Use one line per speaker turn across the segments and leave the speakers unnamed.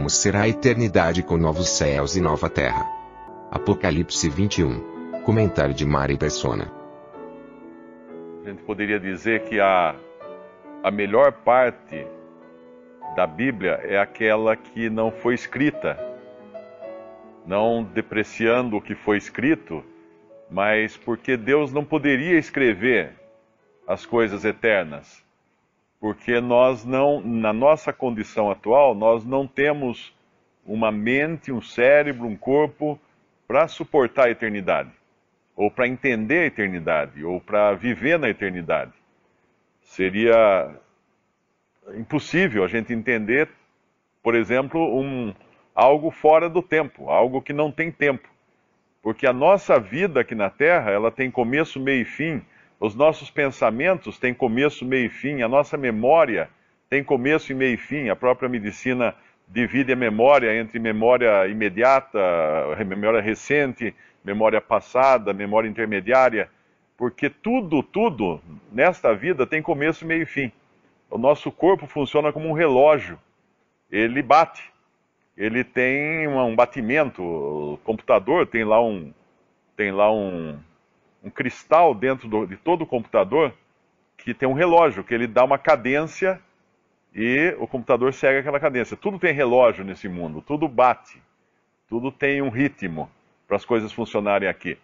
como será a eternidade com novos céus e nova terra. Apocalipse 21. Comentário de Mari Persona. A gente poderia dizer que a, a melhor parte da Bíblia é aquela que não foi escrita. Não depreciando o que foi escrito, mas porque Deus não poderia escrever as coisas eternas porque nós não, na nossa condição atual, nós não temos uma mente, um cérebro, um corpo para suportar a eternidade, ou para entender a eternidade, ou para viver na eternidade. Seria impossível a gente entender, por exemplo, um, algo fora do tempo, algo que não tem tempo. Porque a nossa vida aqui na Terra, ela tem começo, meio e fim, os nossos pensamentos têm começo, meio e fim, a nossa memória tem começo e meio e fim. A própria medicina divide a memória entre memória imediata, memória recente, memória passada, memória intermediária, porque tudo, tudo nesta vida tem começo, meio e fim. O nosso corpo funciona como um relógio. Ele bate. Ele tem um batimento. O computador tem lá um tem lá um um cristal dentro do, de todo o computador que tem um relógio, que ele dá uma cadência e o computador segue aquela cadência. Tudo tem relógio nesse mundo, tudo bate, tudo tem um ritmo para as coisas funcionarem aqui.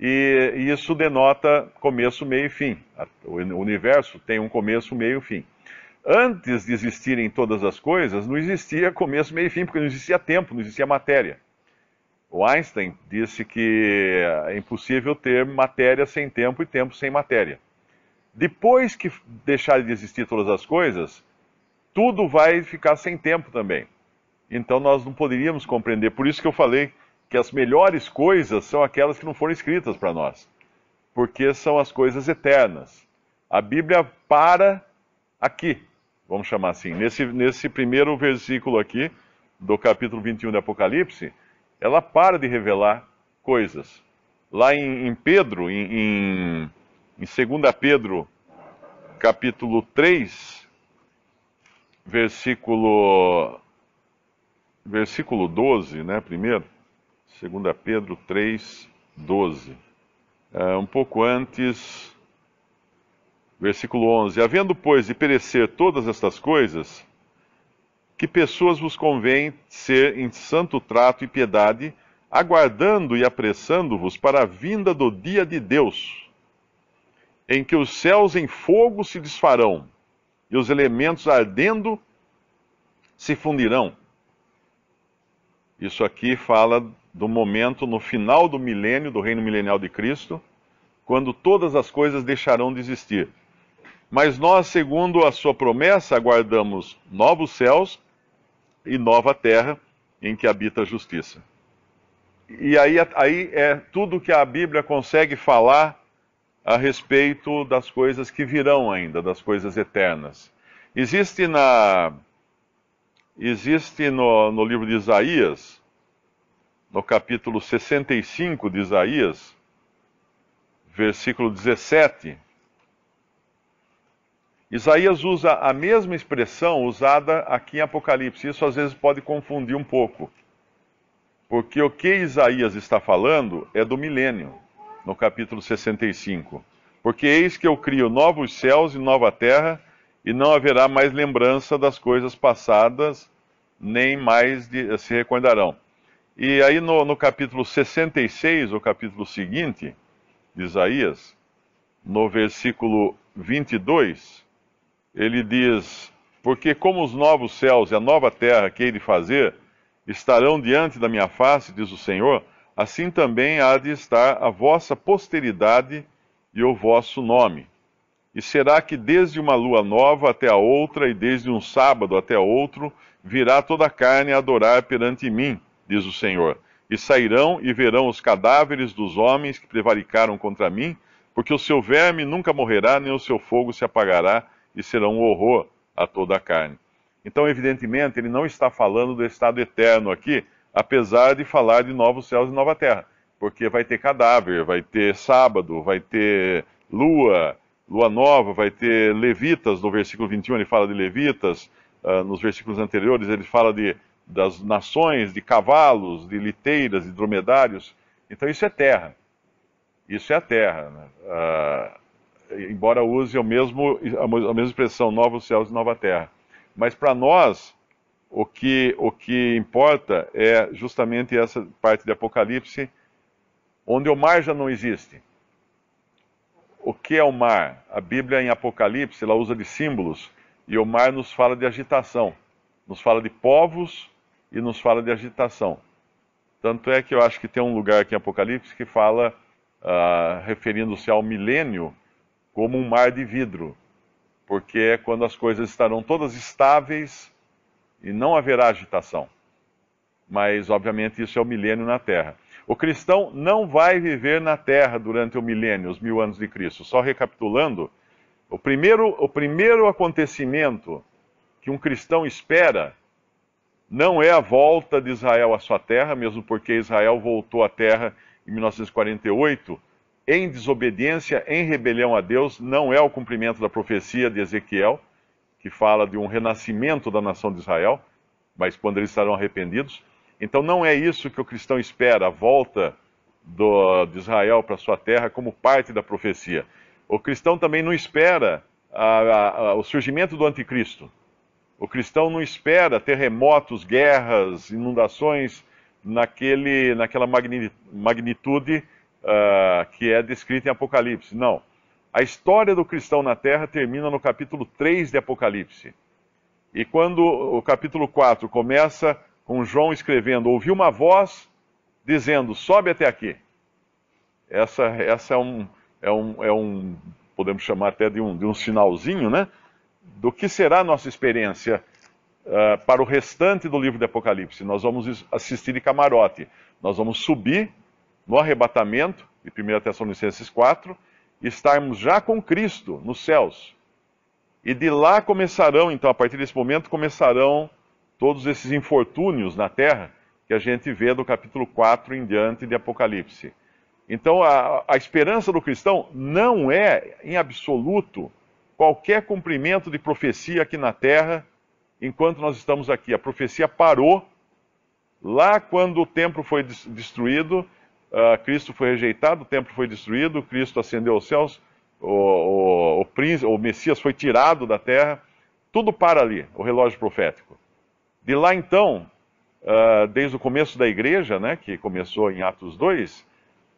E, e isso denota começo, meio e fim. O universo tem um começo, meio e fim. Antes de existirem todas as coisas, não existia começo, meio e fim, porque não existia tempo, não existia matéria. O Einstein disse que é impossível ter matéria sem tempo e tempo sem matéria. Depois que deixar de existir todas as coisas, tudo vai ficar sem tempo também. Então nós não poderíamos compreender. Por isso que eu falei que as melhores coisas são aquelas que não foram escritas para nós, porque são as coisas eternas. A Bíblia para aqui, vamos chamar assim, nesse, nesse primeiro versículo aqui do capítulo 21 do Apocalipse ela para de revelar coisas. Lá em, em Pedro, em, em, em 2 Pedro, capítulo 3, versículo, versículo 12, né, primeiro? 2 Pedro 3, 12. Uh, um pouco antes, versículo 11. Havendo, pois, de perecer todas estas coisas, que pessoas vos convém ser em santo trato e piedade, aguardando e apressando-vos para a vinda do dia de Deus, em que os céus em fogo se desfarão e os elementos ardendo se fundirão. Isso aqui fala do momento no final do milênio, do reino milenial de Cristo, quando todas as coisas deixarão de existir. Mas nós, segundo a sua promessa, aguardamos novos céus e nova terra em que habita a justiça. E aí, aí é tudo que a Bíblia consegue falar a respeito das coisas que virão ainda, das coisas eternas. Existe na existe no, no livro de Isaías, no capítulo 65 de Isaías, versículo 17, Isaías usa a mesma expressão usada aqui em Apocalipse. Isso às vezes pode confundir um pouco. Porque o que Isaías está falando é do milênio, no capítulo 65. Porque eis que eu crio novos céus e nova terra, e não haverá mais lembrança das coisas passadas, nem mais de, se recordarão. E aí no, no capítulo 66, o capítulo seguinte de Isaías, no versículo 22, ele diz: Porque como os novos céus e a nova terra que hei de fazer estarão diante da minha face, diz o Senhor, assim também há de estar a vossa posteridade e o vosso nome. E será que desde uma lua nova até a outra, e desde um sábado até outro, virá toda a carne a adorar perante mim, diz o Senhor. E sairão e verão os cadáveres dos homens que prevaricaram contra mim, porque o seu verme nunca morrerá, nem o seu fogo se apagará, e serão um horror a toda a carne. Então, evidentemente, ele não está falando do estado eterno aqui, apesar de falar de novos céus e nova terra, porque vai ter cadáver, vai ter sábado, vai ter lua, lua nova, vai ter levitas, no versículo 21 ele fala de levitas, uh, nos versículos anteriores ele fala de, das nações, de cavalos, de liteiras, de dromedários. Então isso é terra. Isso é a terra. Né? Uh, embora use o mesmo, a mesma expressão, novos céus e nova terra. Mas para nós, o que, o que importa é justamente essa parte de Apocalipse, onde o mar já não existe. O que é o mar? A Bíblia em Apocalipse, ela usa de símbolos, e o mar nos fala de agitação, nos fala de povos e nos fala de agitação. Tanto é que eu acho que tem um lugar aqui em Apocalipse que fala, uh, referindo-se ao milênio, como um mar de vidro, porque é quando as coisas estarão todas estáveis e não haverá agitação. Mas, obviamente, isso é o milênio na Terra. O cristão não vai viver na Terra durante o milênio, os mil anos de Cristo. Só recapitulando, o primeiro, o primeiro acontecimento que um cristão espera não é a volta de Israel à sua terra, mesmo porque Israel voltou à terra em 1948 em desobediência, em rebelião a Deus, não é o cumprimento da profecia de Ezequiel, que fala de um renascimento da nação de Israel, mas quando eles estarão arrependidos. Então não é isso que o cristão espera, a volta do, de Israel para sua terra como parte da profecia. O cristão também não espera a, a, a, o surgimento do anticristo. O cristão não espera terremotos, guerras, inundações naquele, naquela magnitude uh, que é descrita em Apocalipse. Não. A história do cristão na Terra termina no capítulo 3 de Apocalipse. E quando o capítulo 4 começa com João escrevendo, ouvi uma voz dizendo, sobe até aqui. Essa, essa é, um, é, um, é um, podemos chamar até de um, de um sinalzinho, né? Do que será a nossa experiência uh, para o restante do livro de Apocalipse. Nós vamos assistir de camarote. Nós vamos subir no arrebatamento, de 1 Tessalonicenses 4, estarmos já com Cristo nos céus. E de lá começarão, então, a partir desse momento, começarão todos esses infortúnios na terra que a gente vê do capítulo 4 em diante de Apocalipse. Então, a, a esperança do cristão não é, em absoluto, qualquer cumprimento de profecia aqui na terra enquanto nós estamos aqui. A profecia parou lá quando o templo foi destruído Uh, Cristo foi rejeitado, o templo foi destruído, Cristo ascendeu aos céus, o, o, o, príncipe, o Messias foi tirado da terra, tudo para ali, o relógio profético. De lá então, uh, desde o começo da igreja, né, que começou em Atos 2,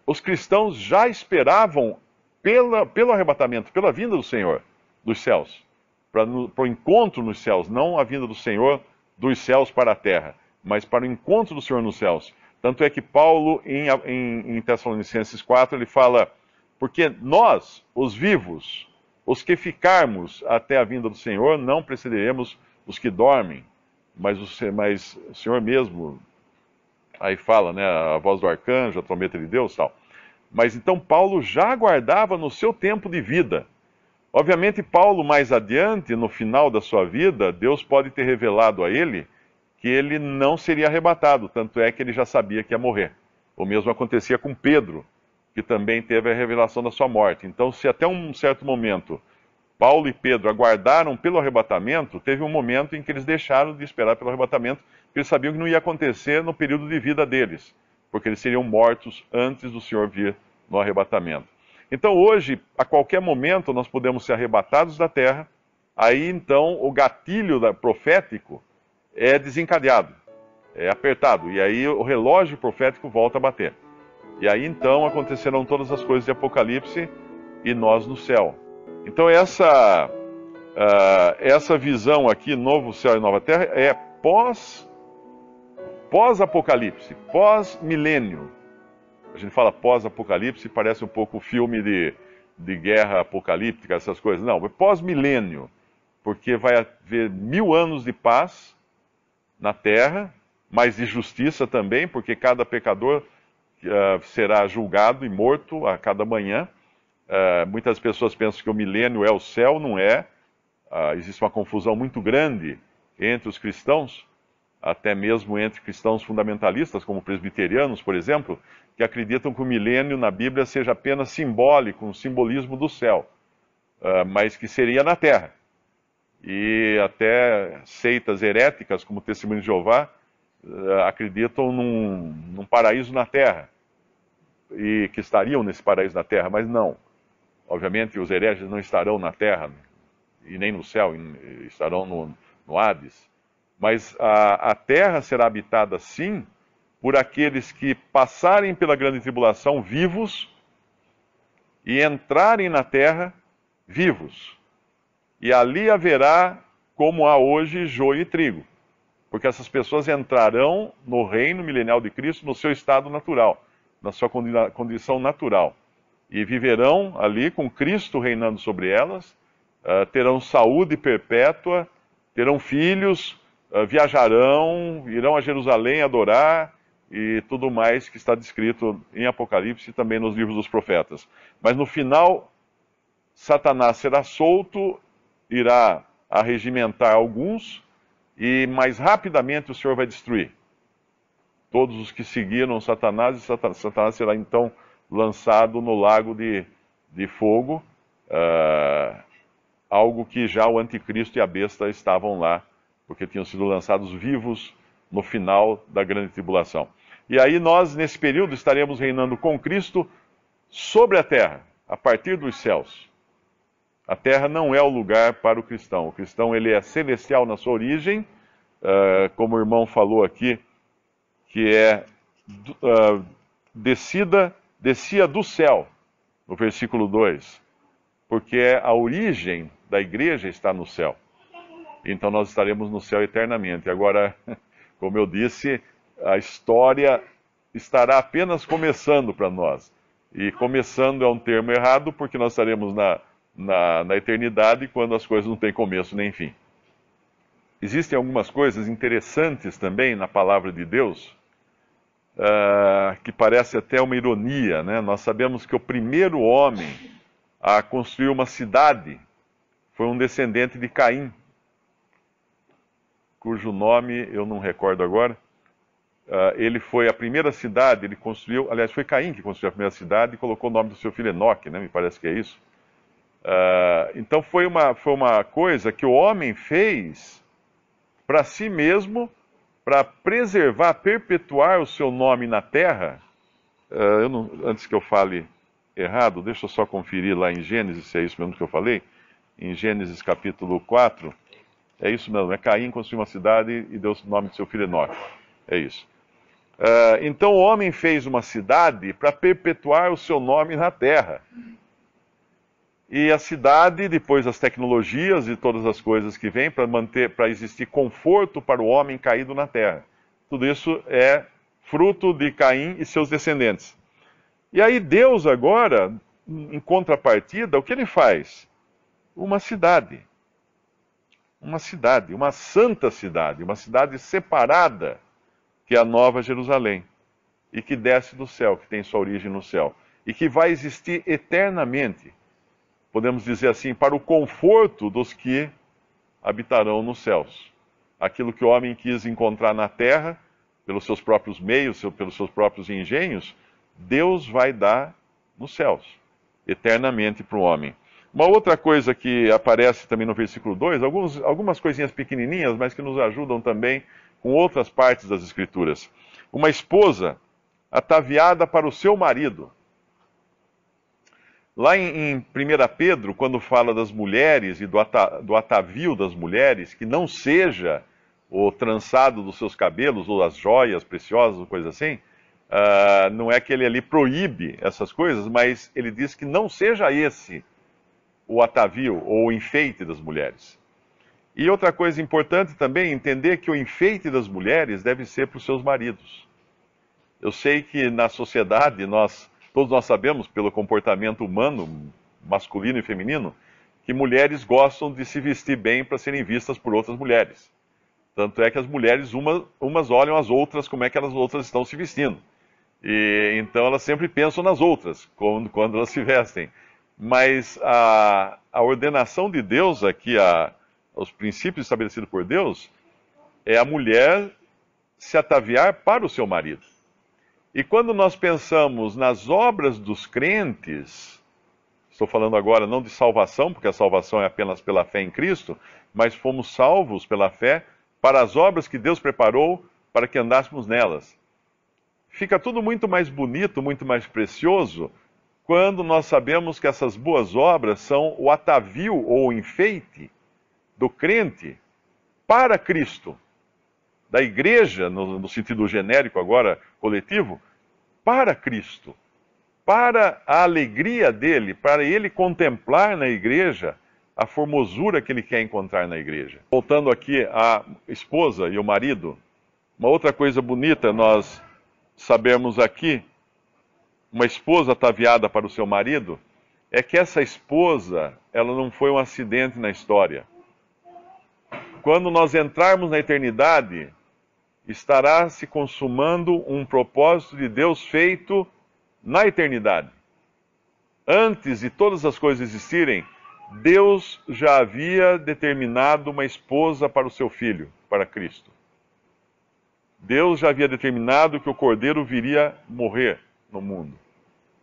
os cristãos já esperavam pela, pelo arrebatamento, pela vinda do Senhor dos céus, para o encontro nos céus, não a vinda do Senhor dos céus para a terra, mas para o encontro do Senhor nos céus. Tanto é que Paulo, em, em, em Tessalonicenses 4, ele fala: Porque nós, os vivos, os que ficarmos até a vinda do Senhor, não precederemos os que dormem, mas o, mas o Senhor mesmo, aí fala, né, a voz do arcanjo, a trombeta de Deus tal. Mas então Paulo já aguardava no seu tempo de vida. Obviamente, Paulo, mais adiante, no final da sua vida, Deus pode ter revelado a ele que ele não seria arrebatado, tanto é que ele já sabia que ia morrer. O mesmo acontecia com Pedro, que também teve a revelação da sua morte. Então, se até um certo momento Paulo e Pedro aguardaram pelo arrebatamento, teve um momento em que eles deixaram de esperar pelo arrebatamento, porque eles sabiam que não ia acontecer no período de vida deles, porque eles seriam mortos antes do Senhor vir no arrebatamento. Então, hoje, a qualquer momento, nós podemos ser arrebatados da terra. Aí, então, o gatilho profético é desencadeado, é apertado. E aí o relógio profético volta a bater. E aí então acontecerão todas as coisas de Apocalipse e nós no céu. Então essa, uh, essa visão aqui, novo céu e nova terra, é pós pós-apocalipse, pós-milênio. A gente fala pós-apocalipse, parece um pouco filme de, de guerra apocalíptica, essas coisas. Não, é pós-milênio, porque vai haver mil anos de paz na terra, mas de justiça também, porque cada pecador uh, será julgado e morto a cada manhã. Uh, muitas pessoas pensam que o milênio é o céu, não é. Uh, existe uma confusão muito grande entre os cristãos, até mesmo entre cristãos fundamentalistas, como presbiterianos, por exemplo, que acreditam que o milênio na Bíblia seja apenas simbólico, um simbolismo do céu, ah, mas que seria na terra e até seitas heréticas, como o Testemunho de Jeová, eh, acreditam num, num, paraíso na Terra, e que estariam nesse paraíso na Terra, mas não. Obviamente, os hereges não estarão na Terra, e nem no céu, estarão no, no Hades. Mas a, a Terra será habitada, sim, por aqueles que passarem pela grande tribulação vivos e entrarem na Terra vivos e ali haverá, como há hoje, joio e trigo, porque essas pessoas entrarão no reino milenial de Cristo no seu estado natural, na sua condição natural, e viverão ali com Cristo reinando sobre elas, eh, terão saúde perpétua, terão filhos, eh, viajarão, irão a Jerusalém adorar e tudo mais que está descrito em Apocalipse e também nos livros dos profetas. Mas no final, Satanás será solto irá arregimentar alguns e mais rapidamente o Senhor vai destruir. Todos os que seguiram Satanás, e Satanás será então lançado no lago de, de fogo, uh, algo que já o anticristo e a besta estavam lá, porque tinham sido lançados vivos no final da grande tribulação. E aí nós, nesse período, estaremos reinando com Cristo sobre a terra, a partir dos céus. A terra não é o lugar para o cristão. O cristão ele é celestial na sua origem, uh, como o irmão falou aqui, que é uh, descida, descia do céu, no versículo 2, porque a origem da igreja está no céu. Então nós estaremos no céu eternamente. Agora, como eu disse, a história estará apenas começando para nós. E começando é um termo errado, porque nós estaremos na na, na eternidade quando as coisas não têm começo nem fim. Existem algumas coisas interessantes também na palavra de Deus, uh, que parece até uma ironia. Né? Nós sabemos que o primeiro homem a construir uma cidade foi um descendente de Caim, cujo nome eu não recordo agora. Uh, ele foi a primeira cidade, ele construiu, aliás, foi Caim que construiu a primeira cidade e colocou o nome do seu filho Enoque, né? me parece que é isso. Uh, então foi uma, foi uma coisa que o homem fez para si mesmo, para preservar, perpetuar o seu nome na terra. Uh, não, antes que eu fale errado, deixa eu só conferir lá em Gênesis se é isso mesmo que eu falei. Em Gênesis capítulo 4, é isso mesmo, é Caim construiu uma cidade e deu o nome de seu filho Enoque. É isso. Uh, então o homem fez uma cidade para perpetuar o seu nome na terra e a cidade, depois as tecnologias e todas as coisas que vêm para manter, para existir conforto para o homem caído na terra. Tudo isso é fruto de Caim e seus descendentes. E aí Deus agora, em contrapartida, o que ele faz? Uma cidade. Uma cidade, uma santa cidade, uma cidade separada, que é a Nova Jerusalém, e que desce do céu, que tem sua origem no céu, e que vai existir eternamente podemos dizer assim, para o conforto dos que habitarão nos céus. Aquilo que o homem quis encontrar na terra, pelos seus próprios meios, pelos seus próprios engenhos, Deus vai dar nos céus, eternamente para o homem. Uma outra coisa que aparece também no versículo 2, alguns, algumas coisinhas pequenininhas, mas que nos ajudam também com outras partes das Escrituras. Uma esposa ataviada para o seu marido. Lá em, em 1 Pedro, quando fala das mulheres e do, ata, do atavio das mulheres, que não seja o trançado dos seus cabelos ou as joias preciosas ou coisa assim, uh, não é que ele ali proíbe essas coisas, mas ele diz que não seja esse o atavio ou o enfeite das mulheres. E outra coisa importante também, entender que o enfeite das mulheres deve ser para os seus maridos. Eu sei que na sociedade nós Todos nós sabemos, pelo comportamento humano, masculino e feminino, que mulheres gostam de se vestir bem para serem vistas por outras mulheres. Tanto é que as mulheres, uma, umas olham as outras como é que as outras estão se vestindo. E, então elas sempre pensam nas outras quando, quando elas se vestem. Mas a, a ordenação de Deus aqui, a, os princípios estabelecidos por Deus, é a mulher se ataviar para o seu marido. E quando nós pensamos nas obras dos crentes, estou falando agora não de salvação, porque a salvação é apenas pela fé em Cristo, mas fomos salvos pela fé para as obras que Deus preparou para que andássemos nelas. Fica tudo muito mais bonito, muito mais precioso, quando nós sabemos que essas boas obras são o atavio ou o enfeite do crente para Cristo da igreja, no, no sentido genérico agora, coletivo, para Cristo, para a alegria dele, para ele contemplar na igreja a formosura que ele quer encontrar na igreja. Voltando aqui à esposa e o marido, uma outra coisa bonita nós sabemos aqui, uma esposa ataviada para o seu marido, é que essa esposa, ela não foi um acidente na história. Quando nós entrarmos na eternidade, estará se consumando um propósito de Deus feito na eternidade. Antes de todas as coisas existirem, Deus já havia determinado uma esposa para o seu filho, para Cristo. Deus já havia determinado que o cordeiro viria morrer no mundo.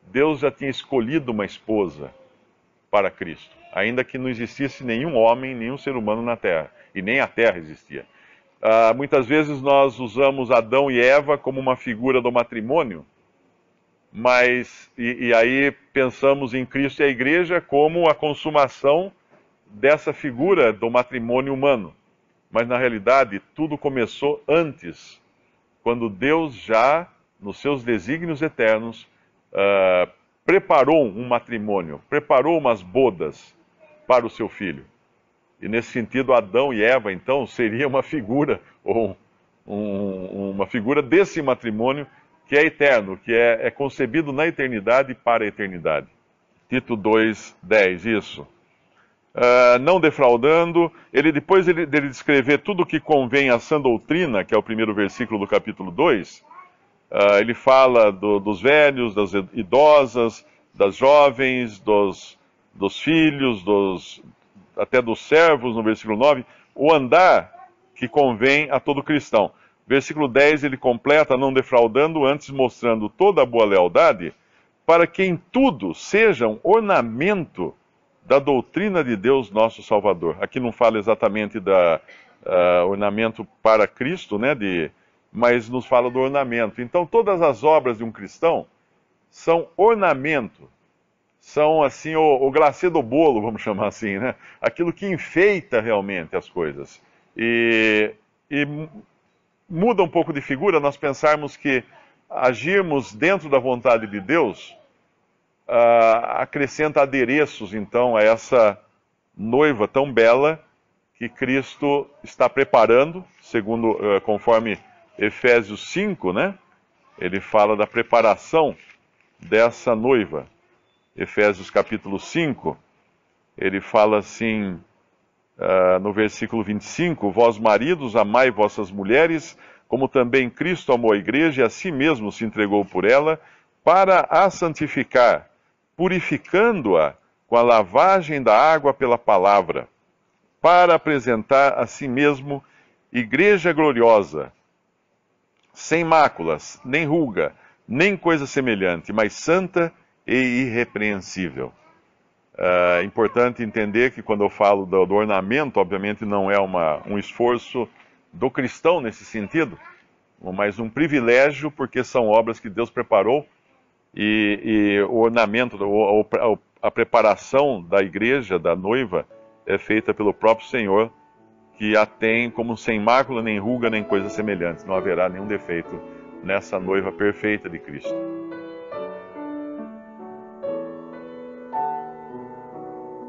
Deus já tinha escolhido uma esposa para Cristo, ainda que não existisse nenhum homem, nenhum ser humano na terra, e nem a terra existia. Uh, muitas vezes nós usamos Adão e Eva como uma figura do matrimônio, mas e, e aí pensamos em Cristo e a Igreja como a consumação dessa figura do matrimônio humano. Mas na realidade, tudo começou antes, quando Deus já, nos seus desígnios eternos, uh, preparou um matrimônio, preparou umas bodas para o seu filho. E nesse sentido, Adão e Eva, então, seria uma figura, ou um, uma figura desse matrimônio que é eterno, que é, é concebido na eternidade e para a eternidade. Tito 2, 10, isso. Uh, não defraudando, ele depois dele, dele descrever tudo o que convém à sã doutrina, que é o primeiro versículo do capítulo 2, uh, ah, ele fala do, dos velhos, das idosas, das jovens, dos, dos filhos, dos até dos servos, no versículo 9, o andar que convém a todo cristão. Versículo 10 ele completa, não defraudando, antes mostrando toda a boa lealdade, para que em tudo sejam ornamento da doutrina de Deus nosso Salvador. Aqui não fala exatamente da uh, ornamento para Cristo, né, de, mas nos fala do ornamento. Então todas as obras de um cristão são ornamento são assim o, o glacê do bolo, vamos chamar assim, né? Aquilo que enfeita realmente as coisas. E, e muda um pouco de figura nós pensarmos que agirmos dentro da vontade de Deus uh, acrescenta adereços, então, a essa noiva tão bela que Cristo está preparando, segundo uh, conforme Efésios 5, né? Ele fala da preparação dessa noiva. Efésios capítulo 5, ele fala assim, uh, no versículo 25: Vós maridos, amai vossas mulheres, como também Cristo amou a igreja e a si mesmo se entregou por ela, para a santificar, purificando-a com a lavagem da água pela palavra, para apresentar a si mesmo igreja gloriosa, sem máculas, nem ruga, nem coisa semelhante, mas santa e irrepreensível. Ah, é importante entender que quando eu falo do, ornamento, obviamente não é uma, um esforço do cristão nesse sentido, mas um privilégio porque são obras que Deus preparou e, e o ornamento, a preparação da igreja, da noiva, é feita pelo próprio Senhor, que a tem como sem mácula, nem ruga, nem coisa semelhante. Não haverá nenhum defeito nessa noiva perfeita de Cristo.